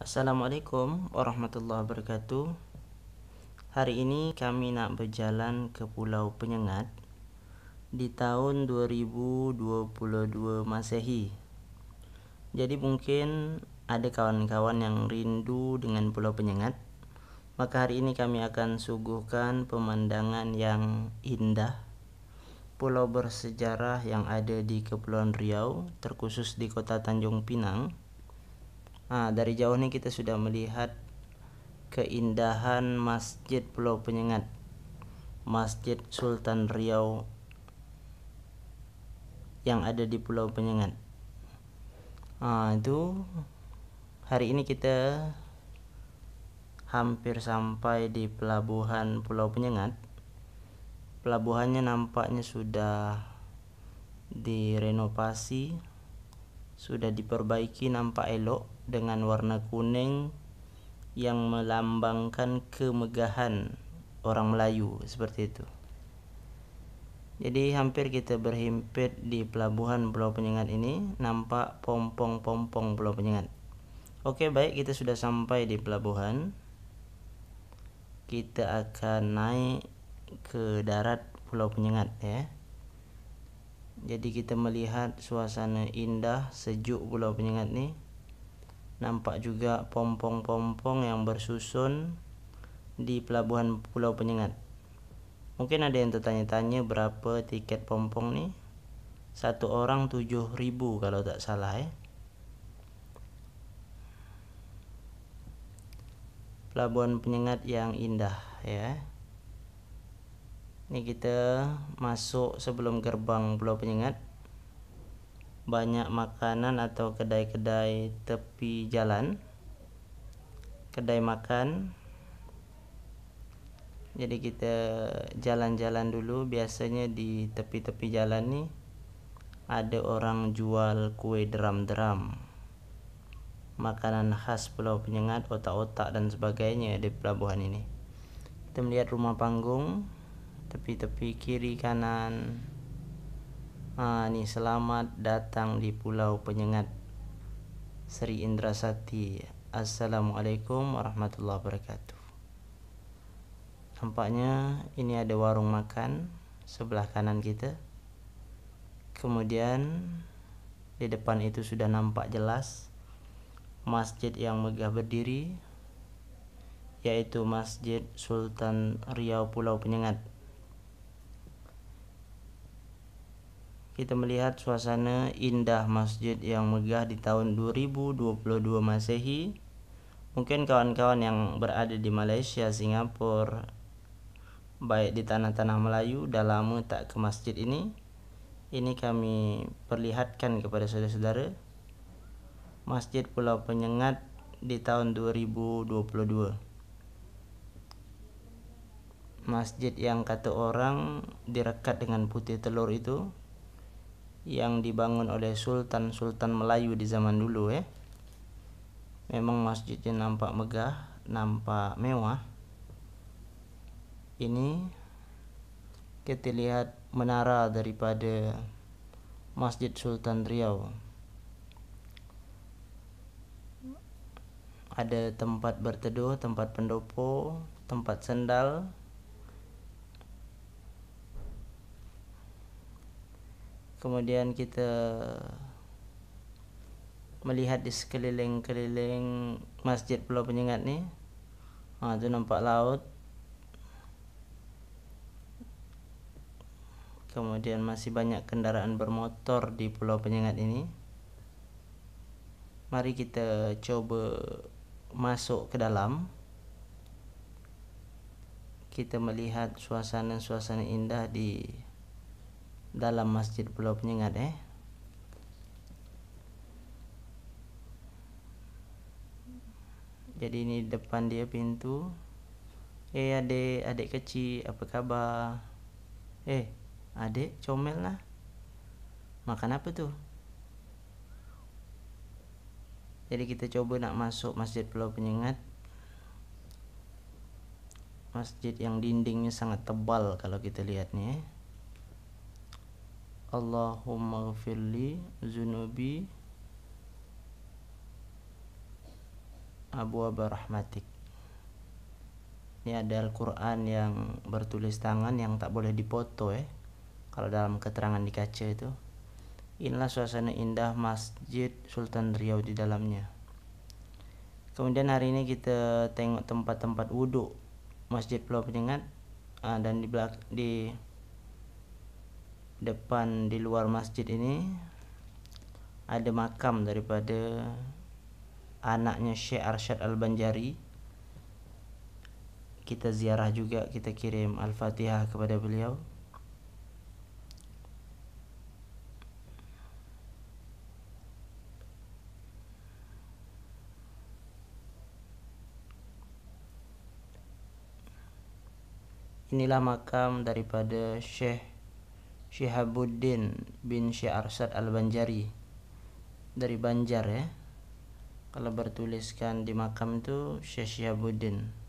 Assalamualaikum warahmatullahi wabarakatuh Hari ini kami nak berjalan ke Pulau Penyengat Di tahun 2022 Masehi Jadi mungkin ada kawan-kawan yang rindu dengan Pulau Penyengat Maka hari ini kami akan suguhkan pemandangan yang indah Pulau bersejarah yang ada di Kepulauan Riau Terkhusus di kota Tanjung Pinang Nah, dari jauh nih kita sudah melihat keindahan Masjid Pulau Penyengat. Masjid Sultan Riau yang ada di Pulau Penyengat. Nah, itu hari ini kita hampir sampai di pelabuhan Pulau Penyengat. Pelabuhannya nampaknya sudah direnovasi sudah diperbaiki nampak elok dengan warna kuning yang melambangkan kemegahan orang Melayu seperti itu. Jadi hampir kita berhimpit di pelabuhan Pulau Penyengat ini nampak pompong-pompong Pulau Penyengat. Oke baik kita sudah sampai di pelabuhan. Kita akan naik ke darat Pulau Penyengat ya jadi kita melihat suasana indah sejuk pulau penyengat ni nampak juga pompong-pompong yang bersusun di pelabuhan pulau penyengat mungkin ada yang tertanya-tanya berapa tiket pompong ni satu orang ribu kalau tak salah eh. pelabuhan penyengat yang indah ya ini kita masuk sebelum gerbang Pulau Penyengat banyak makanan atau kedai-kedai tepi jalan kedai makan jadi kita jalan-jalan dulu biasanya di tepi-tepi jalan nih ada orang jual kue deram-deram makanan khas pulau penyengat otak-otak dan sebagainya di pelabuhan ini kita melihat rumah panggung tepi-tepi kiri kanan ah nih selamat datang di pulau penyengat Sri Indra Sati Assalamualaikum warahmatullahi wabarakatuh nampaknya ini ada warung makan sebelah kanan kita kemudian di depan itu sudah nampak jelas masjid yang megah berdiri yaitu Masjid Sultan Riau Pulau Penyengat kita melihat suasana indah masjid yang megah di tahun 2022 Masehi. Mungkin kawan-kawan yang berada di Malaysia, Singapura, baik di tanah-tanah Melayu dah lama tak ke masjid ini. Ini kami perlihatkan kepada saudara-saudara. Masjid Pulau Penyengat di tahun 2022. Masjid yang kata orang direkat dengan putih telur itu yang dibangun oleh sultan-sultan Melayu di zaman dulu ya. Memang masjidnya nampak megah, nampak mewah. Ini kita lihat menara daripada Masjid Sultan Riau. Ada tempat berteduh, tempat pendopo, tempat sendal, kemudian kita melihat di sekeliling-keliling masjid Pulau Penyengat ni ha, tu nampak laut kemudian masih banyak kendaraan bermotor di Pulau Penyengat ini mari kita coba masuk ke dalam kita melihat suasana-suasana indah di dalam masjid Pulau Penyengat eh jadi ini depan dia pintu eh adik adik kecil apa kabar eh adik comel lah makan apa tuh jadi kita coba nak masuk masjid pulau penyengat masjid yang dindingnya sangat tebal kalau kita lihat nih eh. Allahumma firli zunubi Abu rahmatik ini ada Al-Quran yang bertulis tangan yang tak boleh dipoto ya eh. kalau dalam keterangan di kaca itu inilah suasana indah Masjid Sultan Riau di dalamnya kemudian hari ini kita tengok tempat-tempat wudhu Masjid Pulau Penyengat ah, dan di belak di depan di luar masjid ini ada makam daripada anaknya Syekh Arshad Al-Banjari kita ziarah juga kita kirim al-Fatihah kepada beliau Inilah makam daripada Syekh Syihabuddin bin Syarsad Al-Banjari dari Banjar ya kalau bertuliskan di makam itu Syekh Syihabuddin